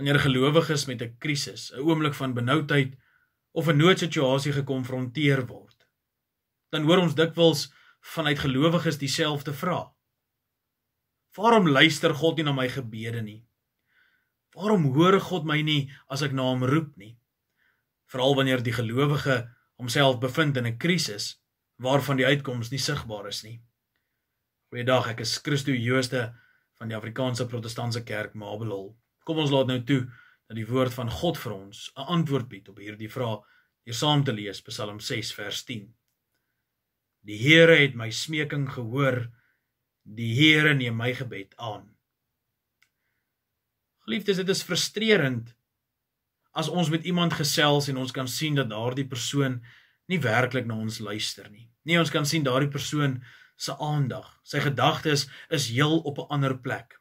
wanneer gelowiges met 'n krisis, 'n oomblik van benoudheid of 'n noodsituasie gekonfronteer word, dan hoor ons dikwels vanuit gelowiges dieselfde vraag: Waarom luister God nie na my gebede nie? Waarom hoor God my nie as ek na hom roep nie? Veral wanneer die gelowige homself bevind in 'n krisis waarvan die uitkoms nie sigbaar is nie. Goeiedag, ek is Christo Jooste van die Afrikaanse Protestantse Kerk Mabelhol. Kom ons laat nou toe dat die woord van God vir ons 'n antwoord bied op hierdie vraag deur saam te lees Psalm 6 vers 10. Die Here het my smeking gehoor. Die Here neem my gebed aan. Geliefdes, dit is frustrerend as ons met iemand gesels en ons kan sien dat daardie persoon nie werklik na ons luister nie. Nee, ons kan sien daardie persoon se aandag, sy gedagtes is heel op 'n ander plek.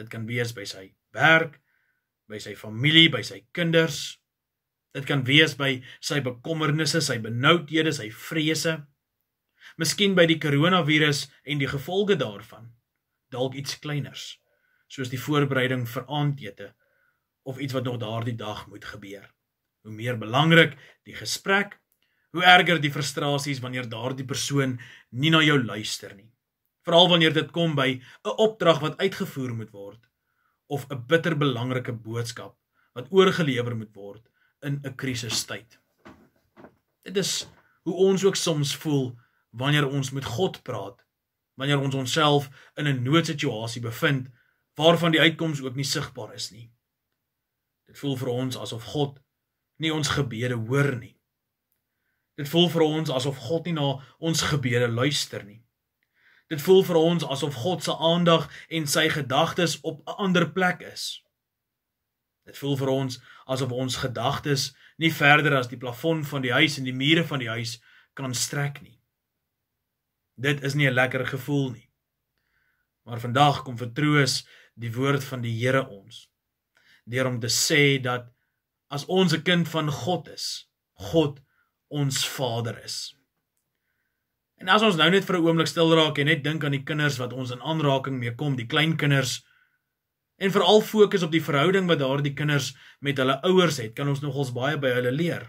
Dit kan wees by sy werk, by sy familie, by sy kinders. Dit kan wees by sy bekommernisse, sy benoudhede, sy vrese. Miskien by die koronavirus en die gevolge daarvan. Dalk iets kleiners, soos die voorbereiding vir aandete of iets wat nog daardie dag moet gebeur. Hoe meer belangrik die gesprek, hoe erger die frustrasies wanneer daardie persoon nie na jou luister nie. Veral wanneer dit kom by 'n opdrag wat uitgevoer moet word of 'n bitterbelangrike boodskap wat oorgelewer moet word in 'n krisistyd. Dit is hoe ons ook soms voel wanneer ons met God praat, wanneer ons onsself in 'n noodsituasie bevind waarvan die uitkoms ook nie sigbaar is nie. Dit voel vir ons asof God nie ons gebede hoor nie. Dit voel vir ons asof God nie na ons gebede luister nie. Dit voel vir ons asof God se aandag en sy gedagtes op 'n ander plek is. Dit voel vir ons asof ons gedagtes nie verder as die plafon van die huis en die mure van die huis kan strek nie. Dit is nie 'n lekker gevoel nie. Maar vandag kom vertroos die woord van die Here ons deur om te sê dat as ons 'n kind van God is, God ons Vader is. En as ons nou net vir 'n oomblik stil raak en net dink aan die kinders wat ons in aanraking mee kom, die kleinkinders en veral fokus op die verhouding wat daardie kinders met hulle ouers het, kan ons nogals baie by hulle leer.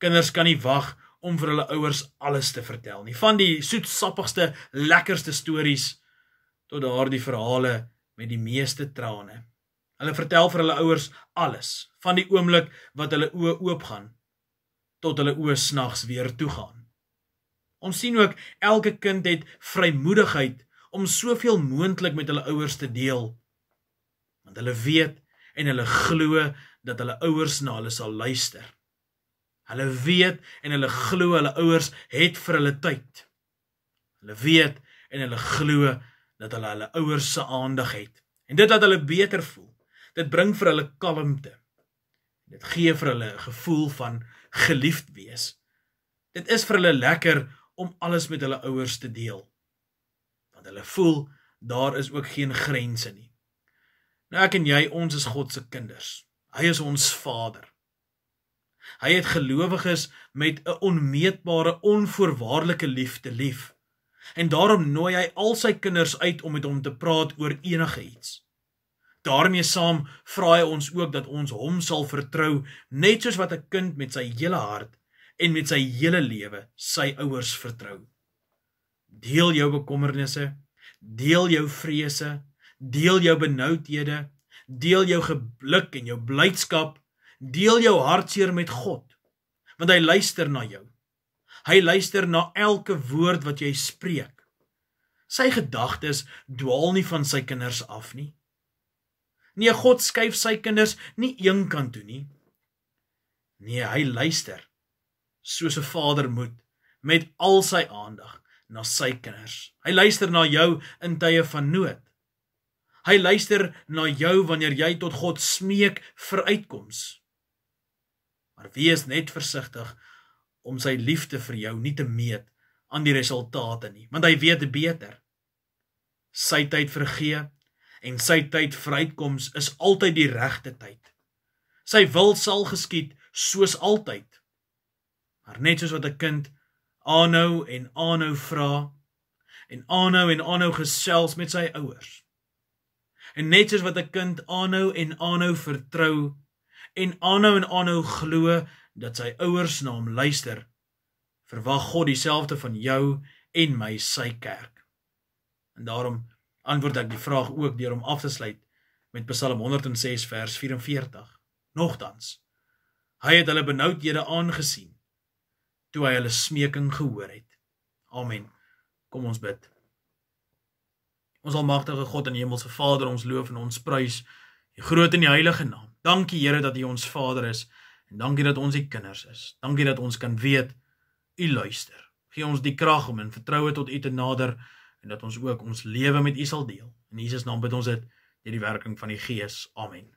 Kinders kan nie wag om vir hulle ouers alles te vertel nie, van die soetsappigste, lekkerste stories tot daardie verhale met die meeste trane. Hulle vertel vir hulle ouers alles, van die oomblik wat hulle oë oopgaan tot hulle oë snags weer toegaan. Ons sien ook elke kind het vrymoedigheid om soveel moontlik met hulle ouers te deel. Want hulle weet en hulle glo dat hulle ouers na hulle sal luister. Hulle weet en hulle glo hulle ouers het vir hulle tyd. Hulle weet en hulle glo dat hulle hulle ouers se aandag het en dit laat hulle beter voel. Dit bring vir hulle kalmte. Dit gee vir hulle 'n gevoel van geliefd wees. Dit is vir hulle lekker om alles met hulle ouers te deel. Want hulle voel daar is ook geen grense nie. Nou ek en jy, ons is God se kinders. Hy is ons Vader. Hy het gelowiges met 'n onmeetbare, onvoorwaardelike liefde lief. En daarom nooi hy al sy kinders uit om met hom te praat oor enige iets. Daarmee saam vra hy ons ook dat ons hom sal vertrou, net soos wat 'n kind met sy hele hart en met sy hele lewe sy ouers vertrou. Deel jou bekommernisse, deel jou vrese, deel jou benoudhede, deel jou geluk en jou blydskap, deel jou hartseer met God, want hy luister na jou. Hy luister na elke woord wat jy spreek. Sy gedagtes dwaal nie van sy kinders af nie. Nee, God skuif sy kinders nie een kant toe nie. Nee, hy luister soos 'n vader moet met al sy aandag na sy kinders. Hy luister na jou in tye van nood. Hy luister na jou wanneer jy tot God smeek vir uitkoms. Maar wees net versigtig om sy liefde vir jou nie te meet aan die resultate nie, want hy weet beter. Sy tyd vergee en sy tyd vir uitkoms is altyd die regte tyd. Sy wil sal geskied soos altyd. Maar net soos wat 'n kind aanhou en aanhou vra en aanhou en aanhou gesels met sy ouers. En net soos wat 'n kind aanhou en aanhou vertrou en aanhou en aanhou glo dat sy ouers na hom luister, verwag God dieselfde van jou en my sy kerk. En daarom antwoord ek die vraag ook deur om af te sluit met Psalm 106 vers 44. Nogtans, hy het hulle benoudhede aangesien toe hy hulle smeking gehoor het. Amen. Kom ons bid. Ons almagtige God en hemelse Vader, ons loof en ons prys u groot en die heilige naam. Dankie Here dat u ons Vader is en dankie dat ons u kinders is. Dankie dat ons kan weet u luister. Gee ons die krag om in vertroue tot u te nader en dat ons ook ons lewe met u sal deel. In Jesus naam bid ons dit deur die werking van die Gees. Amen.